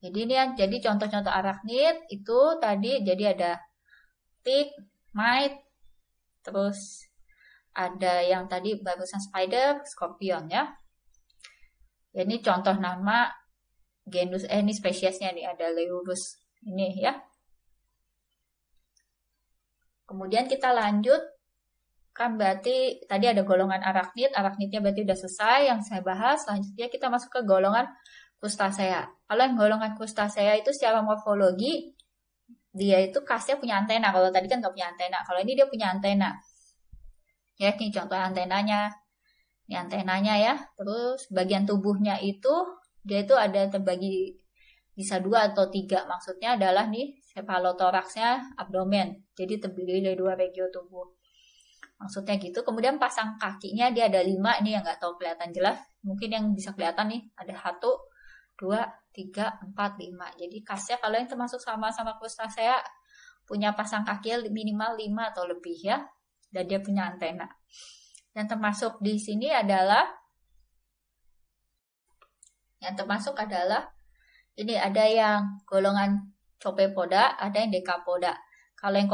[SPEAKER 1] Jadi ini yang jadi contoh-contoh arachnid itu tadi jadi ada tick, mite, terus ada yang tadi barusan spider, scorpion ya. ya. ini contoh nama genus eh ini spesiesnya nih ada Leurus ini ya. Kemudian kita lanjut kan berarti tadi ada golongan arachnid, arachnidnya berarti udah selesai yang saya bahas. Selanjutnya kita masuk ke golongan crustacea. Kalau yang golongan crustacea itu secara morfologi dia itu khasnya punya antena. Kalau tadi kan nggak punya antena. Kalau ini dia punya antena ya ini contoh antenanya ini antenanya ya terus bagian tubuhnya itu dia itu ada terbagi bisa dua atau tiga maksudnya adalah nih cephalothoraxnya abdomen jadi terdiri dari dua regio tubuh maksudnya gitu kemudian pasang kakinya dia ada lima ini yang nggak tahu kelihatan jelas mungkin yang bisa kelihatan nih ada satu dua tiga empat lima jadi kasnya kalau yang termasuk sama sama krusta saya punya pasang kaki minimal lima atau lebih ya dan dia punya antena. yang termasuk di sini adalah yang termasuk adalah ini ada yang golongan copepoda, ada yang dekapoda. Kalau yang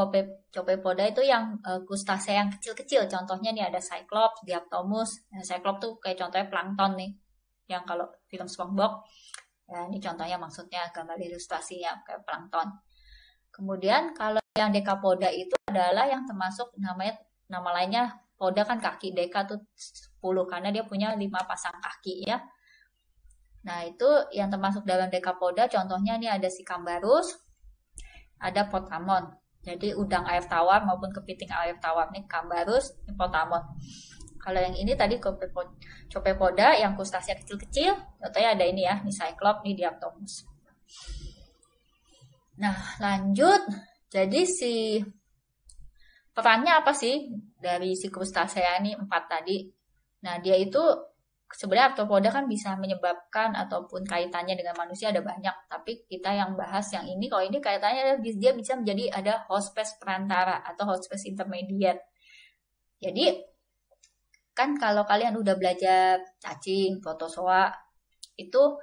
[SPEAKER 1] copepoda itu yang uh, yang kecil-kecil. Contohnya nih ada cyclops, diatomus. Nah, cyclops tuh kayak contohnya plankton nih. Yang kalau film SpongeBob. Ya, ini contohnya maksudnya gambar ilustrasinya kayak plankton. Kemudian kalau yang dekapoda itu adalah yang termasuk namanya nama lainnya poda kan kaki Deka tuh 10 karena dia punya 5 pasang kaki ya. Nah, itu yang termasuk dalam dekapoda contohnya ini ada si kambarus, ada potamon. Jadi udang air tawar maupun kepiting air tawar nih kambarus, ini potamon. Kalau yang ini tadi copepoda yang kustasia kecil-kecil, contohnya ada ini ya, ini cyclop, ini diaptomus. Nah, lanjut. Jadi si perannya apa sih dari si saya ini empat tadi? Nah, dia itu sebenarnya arthropoda kan bisa menyebabkan ataupun kaitannya dengan manusia ada banyak, tapi kita yang bahas yang ini kalau ini kaitannya dia bisa menjadi ada hospes perantara atau hospes intermediate. Jadi kan kalau kalian udah belajar cacing, protozoa itu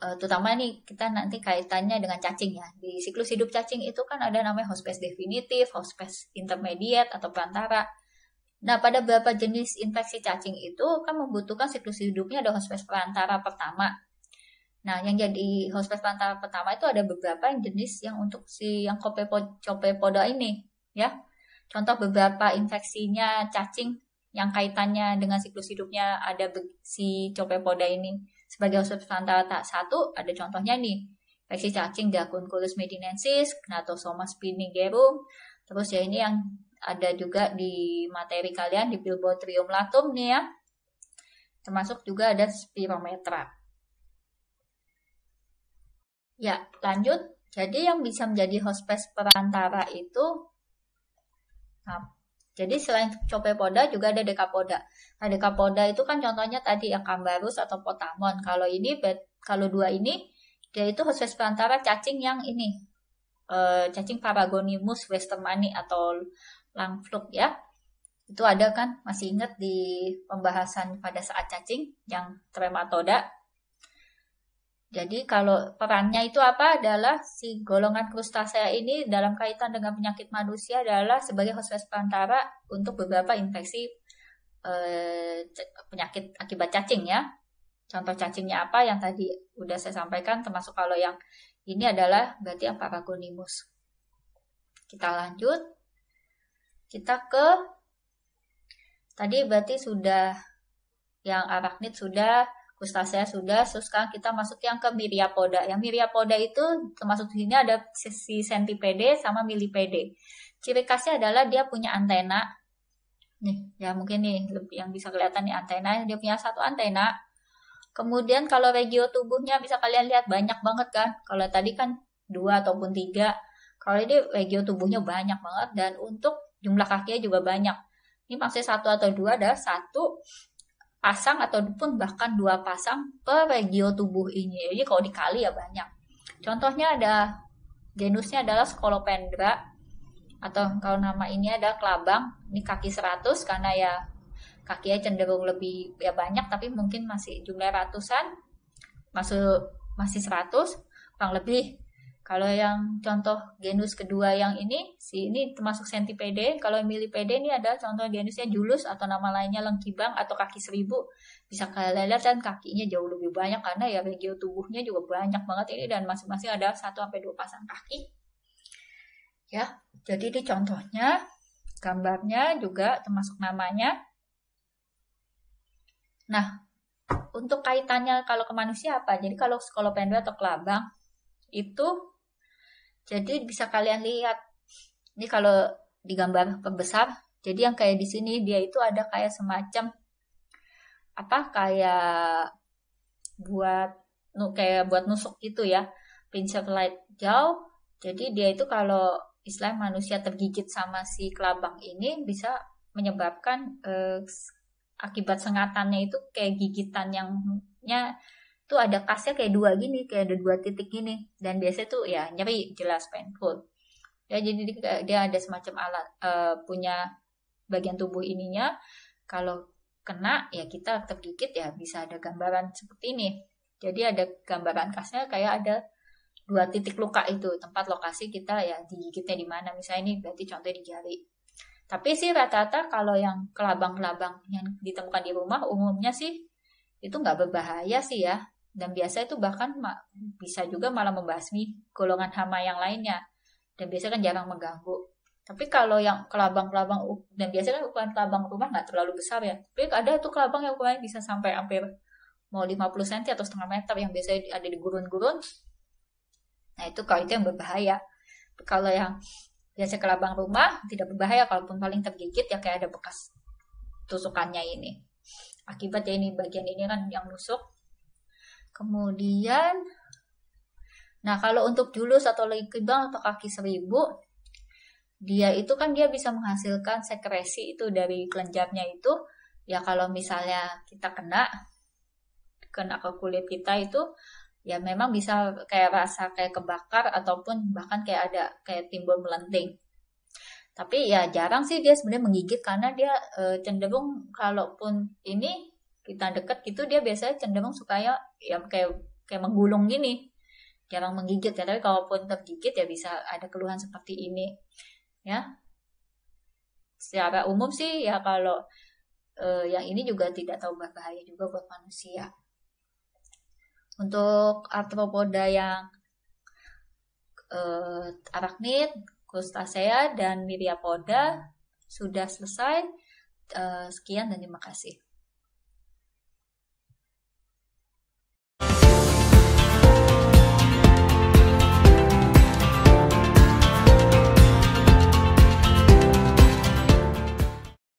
[SPEAKER 1] uh, terutama nih kita nanti kaitannya dengan cacing ya. Di siklus hidup cacing itu kan ada namanya hospes definitif, hospes intermediate atau perantara. Nah, pada beberapa jenis infeksi cacing itu kan membutuhkan siklus hidupnya ada hospes perantara pertama. Nah, yang jadi hospes perantara pertama itu ada beberapa jenis yang untuk si yang copepoda ini, ya. Contoh beberapa infeksinya cacing yang kaitannya dengan siklus hidupnya ada si copepoda ini. Sebagai substantal tak satu, ada contohnya nih. Peksi cacing Dacunculus medinensis, gnatosoma spinigerum, terus ya ini yang ada juga di materi kalian di Bilbotrium latum nih ya. Termasuk juga ada spirometra. Ya, lanjut. Jadi yang bisa menjadi hospes perantara itu jadi selain Copepoda juga ada Dekapoda. Nah, Dekapoda itu kan contohnya tadi yang Kambarus atau Potamon. Kalau ini kalau dua ini dia itu hospes perantara cacing yang ini e, cacing Paragonimus westermani atau langfluk ya. Itu ada kan masih ingat di pembahasan pada saat cacing yang Trematoda jadi kalau perannya itu apa adalah si golongan krustasea ini dalam kaitan dengan penyakit manusia adalah sebagai host perantara untuk beberapa infeksi eh, penyakit akibat cacing ya. Contoh cacingnya apa yang tadi udah saya sampaikan termasuk kalau yang ini adalah berarti yang paragonimus. Kita lanjut. Kita ke tadi berarti sudah yang arachnid sudah saya sudah, so sekarang kita masuk yang ke miriapoda. Yang miriapoda itu termasuk di sini ada sisi sentipede sama milipede. Ciri khasnya adalah dia punya antena. Nih, ya mungkin nih yang bisa kelihatan nih antena, dia punya satu antena. Kemudian kalau regio tubuhnya bisa kalian lihat banyak banget kan. Kalau tadi kan dua ataupun tiga. Kalau ini regio tubuhnya banyak banget dan untuk jumlah kakinya juga banyak. Ini maksudnya satu atau dua ada satu pasang ataupun bahkan dua pasang per regio tubuh ini. Jadi kalau dikali ya banyak. Contohnya ada genusnya adalah Scolopendra atau kalau nama ini ada kelabang, ini kaki 100 karena ya kakinya cenderung lebih ya banyak tapi mungkin masih jumlah ratusan masuk masih 100 kurang lebih kalau yang contoh genus kedua yang ini, si ini termasuk sentipede. Kalau yang milipede ini ada contoh genusnya julus atau nama lainnya lengkibang atau kaki seribu. Bisa kalian lihat kan kakinya jauh lebih banyak karena ya regio tubuhnya juga banyak banget ini dan masing-masing ada 1 sampai dua pasang kaki. Ya, jadi ini contohnya, gambarnya juga termasuk namanya. Nah, untuk kaitannya kalau ke manusia apa? Jadi kalau skolopendra atau kelabang itu jadi bisa kalian lihat ini kalau digambar pembesar. Jadi yang kayak di sini dia itu ada kayak semacam apa kayak buat nu kayak buat nusuk gitu ya pincer light jauh jadi dia itu kalau istilah manusia tergigit sama si kelabang ini bisa menyebabkan eh, akibat sengatannya itu kayak gigitan yangnya tuh ada kasnya kayak dua gini kayak ada dua titik gini dan biasanya tuh ya nyeri jelas painful ya jadi dia ada semacam alat uh, punya bagian tubuh ininya kalau kena ya kita tergigit ya bisa ada gambaran seperti ini jadi ada gambaran kasnya kayak ada dua titik luka itu tempat lokasi kita ya digigitnya di mana misalnya ini berarti contohnya di jari tapi sih rata-rata kalau yang kelabang-kelabang yang ditemukan di rumah umumnya sih itu nggak berbahaya sih ya dan biasa itu bahkan bisa juga malah membasmi golongan hama yang lainnya dan biasa kan jarang mengganggu tapi kalau yang kelabang-kelabang dan biasanya kan ukuran kelabang rumah nggak terlalu besar ya tapi ada tuh kelabang yang ukurannya bisa sampai hampir mau 50 cm atau setengah meter yang biasanya ada di gurun-gurun nah itu kalau itu yang berbahaya kalau yang biasa kelabang rumah tidak berbahaya kalaupun paling tergigit ya kayak ada bekas tusukannya ini akibat ya ini bagian ini kan yang nusuk Kemudian Nah, kalau untuk julus atau kibang atau kaki seribu, dia itu kan dia bisa menghasilkan sekresi itu dari kelenjarnya itu. Ya kalau misalnya kita kena kena ke kulit kita itu ya memang bisa kayak rasa kayak kebakar ataupun bahkan kayak ada kayak timbul melenting. Tapi ya jarang sih dia sebenarnya menggigit karena dia e, cenderung kalaupun ini kita deket gitu dia biasanya cenderung suka ya kayak kayak menggulung gini jarang menggigit ya tapi kalaupun tergigit ya bisa ada keluhan seperti ini ya secara umum sih ya kalau eh, yang ini juga tidak tahu berbahaya juga buat manusia untuk arthropoda yang eh, arachnid crustacea dan miriapoda sudah selesai eh, sekian dan terima kasih